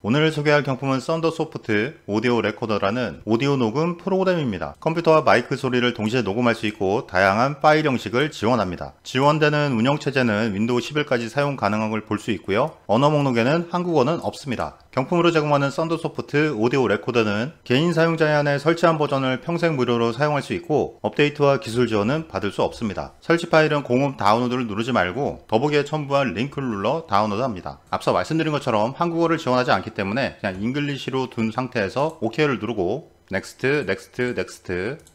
오늘 소개할 경품은 썬더소프트 오디오 레코더라는 오디오 녹음 프로그램입니다. 컴퓨터와 마이크 소리를 동시에 녹음할 수 있고 다양한 파일 형식을 지원합니다. 지원되는 운영체제는 윈도우 11까지 사용 가능한 걸 볼 수 있고요. 언어 목록에는 한국어는 없습니다. 경품으로 제공하는 썬더소프트 오디오 레코더는 개인 사용자에 한해 설치한 버전을 평생 무료로 사용할 수 있고 업데이트와 기술 지원은 받을 수 없습니다. 설치 파일은 공홈 다운로드를 누르지 말고 더보기에 첨부한 링크를 눌러 다운로드합니다. 앞서 말씀드린 것처럼 한국어를 지원하지 않기 때문에 그냥 잉글리시로 둔 상태에서 OK를 누르고 next, next, next,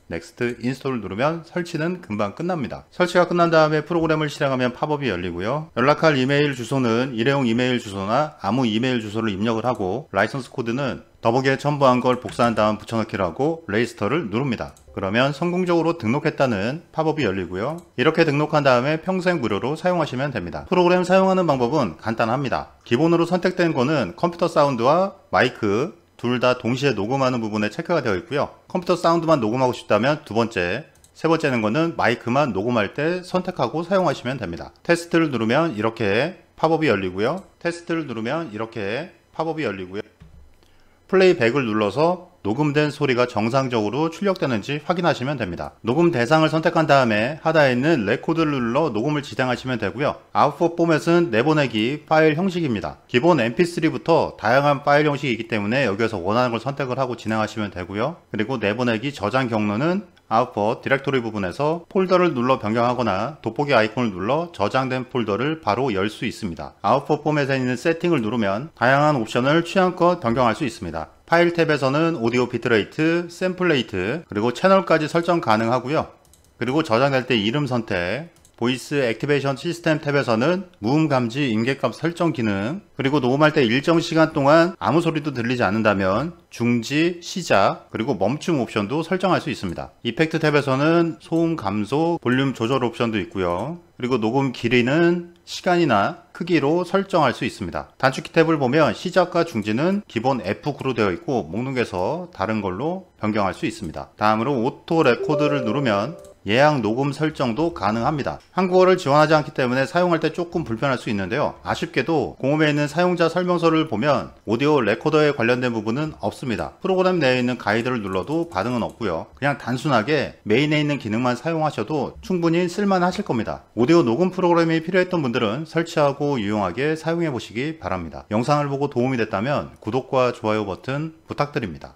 next 인스톨을 누르면 설치는 금방 끝납니다. 설치가 끝난 다음에 프로그램을 실행하면 팝업이 열리고요. 연락할 이메일 주소는 일회용 이메일 주소나 아무 이메일 주소를 입력을 하고 라이선스 코드는 더보기에 첨부한 걸 복사한 다음 붙여넣기를 하고 레이스터를 누릅니다. 그러면 성공적으로 등록했다는 팝업이 열리고요. 이렇게 등록한 다음에 평생 무료로 사용하시면 됩니다. 프로그램 사용하는 방법은 간단합니다. 기본으로 선택된 거는 컴퓨터 사운드와 마이크, 둘다 동시에 녹음하는 부분에 체크가 되어 있고요. 컴퓨터 사운드만 녹음하고 싶다면 두 번째, 세 번째는 거는 마이크만 녹음할 때 선택하고 사용하시면 됩니다. 테스트를 누르면 이렇게 팝업이 열리고요. 테스트를 누르면 이렇게 팝업이 열리고요. 플레이백을 눌러서 녹음된 소리가 정상적으로 출력되는지 확인하시면 됩니다. 녹음 대상을 선택한 다음에 하단에 있는 레코드를 눌러 녹음을 진행하시면 되고요. 아웃포 포맷은 내보내기 파일 형식입니다. 기본 mp3부터 다양한 파일 형식이기 때문에 여기에서 원하는 걸 선택을 하고 진행하시면 되고요. 그리고 내보내기 저장 경로는 아웃포 디렉토리 부분에서 폴더를 눌러 변경하거나 돋보기 아이콘을 눌러 저장된 폴더를 바로 열 수 있습니다. 아웃포 포맷에 있는 세팅을 누르면 다양한 옵션을 취향껏 변경할 수 있습니다. 파일 탭에서는 오디오 비트레이트, 샘플레이트, 그리고 채널까지 설정 가능하고요. 그리고 저장될 때 이름 선택, 보이스 액티베이션 시스템 탭에서는 무음 감지 인계값 설정 기능 그리고 녹음할 때 일정 시간 동안 아무 소리도 들리지 않는다면 중지, 시작, 그리고 멈춤 옵션도 설정할 수 있습니다. 이펙트 탭에서는 소음 감소, 볼륨 조절 옵션도 있고요. 그리고 녹음 길이는 시간이나 크기로 설정할 수 있습니다. 단축키 탭을 보면 시작과 중지는 기본 F9로 되어 있고 목록에서 다른 걸로 변경할 수 있습니다. 다음으로 오토 레코드를 누르면 예약 녹음 설정도 가능합니다. 한국어를 지원하지 않기 때문에 사용할 때 조금 불편할 수 있는데요. 아쉽게도 공홈에 있는 사용자 설명서를 보면 오디오 레코더에 관련된 부분은 없습니다. 프로그램 내에 있는 가이드를 눌러도 반응은 없고요. 그냥 단순하게 메인에 있는 기능만 사용하셔도 충분히 쓸만하실 겁니다. 오디오 녹음 프로그램이 필요했던 분들은 설치하고 유용하게 사용해 보시기 바랍니다. 영상을 보고 도움이 됐다면 구독과 좋아요 버튼 부탁드립니다.